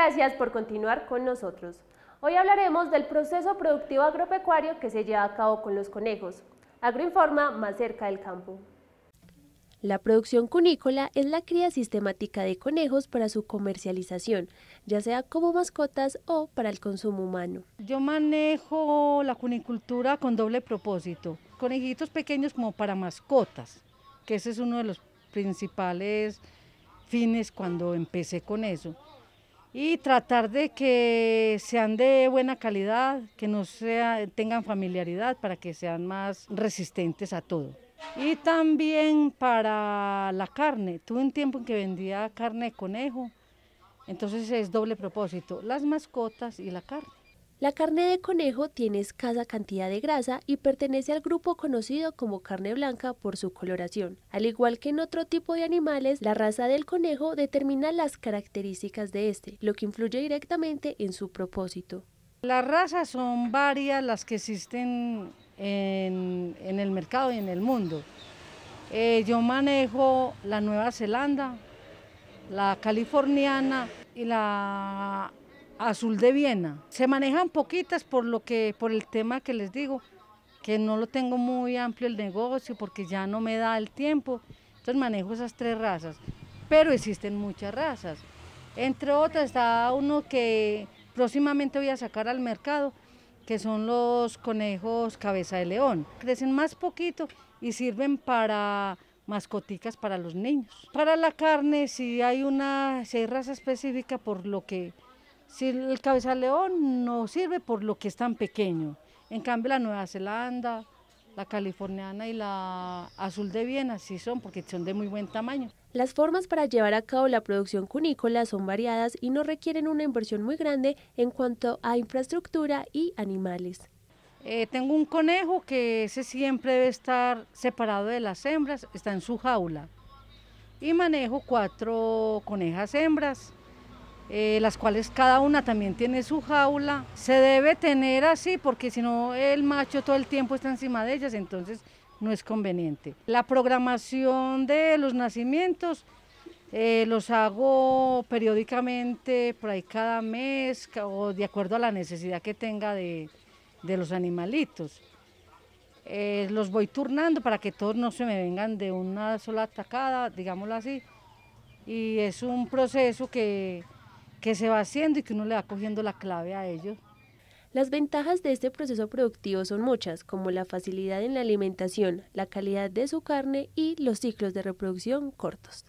gracias por continuar con nosotros. Hoy hablaremos del proceso productivo agropecuario que se lleva a cabo con los conejos. Agroinforma más cerca del campo. La producción cunícola es la cría sistemática de conejos para su comercialización, ya sea como mascotas o para el consumo humano. Yo manejo la cunicultura con doble propósito, conejitos pequeños como para mascotas, que ese es uno de los principales fines cuando empecé con eso y tratar de que sean de buena calidad, que no sea, tengan familiaridad para que sean más resistentes a todo. Y también para la carne, tuve un tiempo en que vendía carne de conejo, entonces es doble propósito, las mascotas y la carne. La carne de conejo tiene escasa cantidad de grasa y pertenece al grupo conocido como carne blanca por su coloración. Al igual que en otro tipo de animales, la raza del conejo determina las características de este, lo que influye directamente en su propósito. Las razas son varias las que existen en, el mercado y en el mundo. Eh, yo manejo la Nueva Zelanda, la californiana y la azul de Viena. Se manejan poquitas por lo que, por el tema que les digo, que no lo tengo muy amplio el negocio porque ya no me da el tiempo. Entonces manejo esas tres razas, pero existen muchas razas. Entre otras está uno que próximamente voy a sacar al mercado, que son los conejos cabeza de león. Crecen más poquito y sirven para mascoticas para los niños. Para la carne si hay una, si hay raza específica por lo que si el león no sirve por lo que es tan pequeño. En cambio la Nueva Zelanda, la californiana y la azul de Viena sí son porque son de muy buen tamaño. Las formas para llevar a cabo la producción cunícola son variadas y no requieren una inversión muy grande en cuanto a infraestructura y animales. Eh, tengo un conejo que se siempre debe estar separado de las hembras, está en su jaula. Y manejo cuatro conejas hembras eh, las cuales cada una también tiene su jaula. Se debe tener así porque si no el macho todo el tiempo está encima de ellas, entonces no es conveniente. La programación de los nacimientos eh, los hago periódicamente, por ahí cada mes o de acuerdo a la necesidad que tenga de, de los animalitos. Eh, los voy turnando para que todos no se me vengan de una sola atacada, digámoslo así. Y es un proceso que, que se va haciendo y que uno le va cogiendo la clave a ellos. Las ventajas de este proceso productivo son muchas, como la facilidad en la alimentación, la calidad de su carne y los ciclos de reproducción cortos.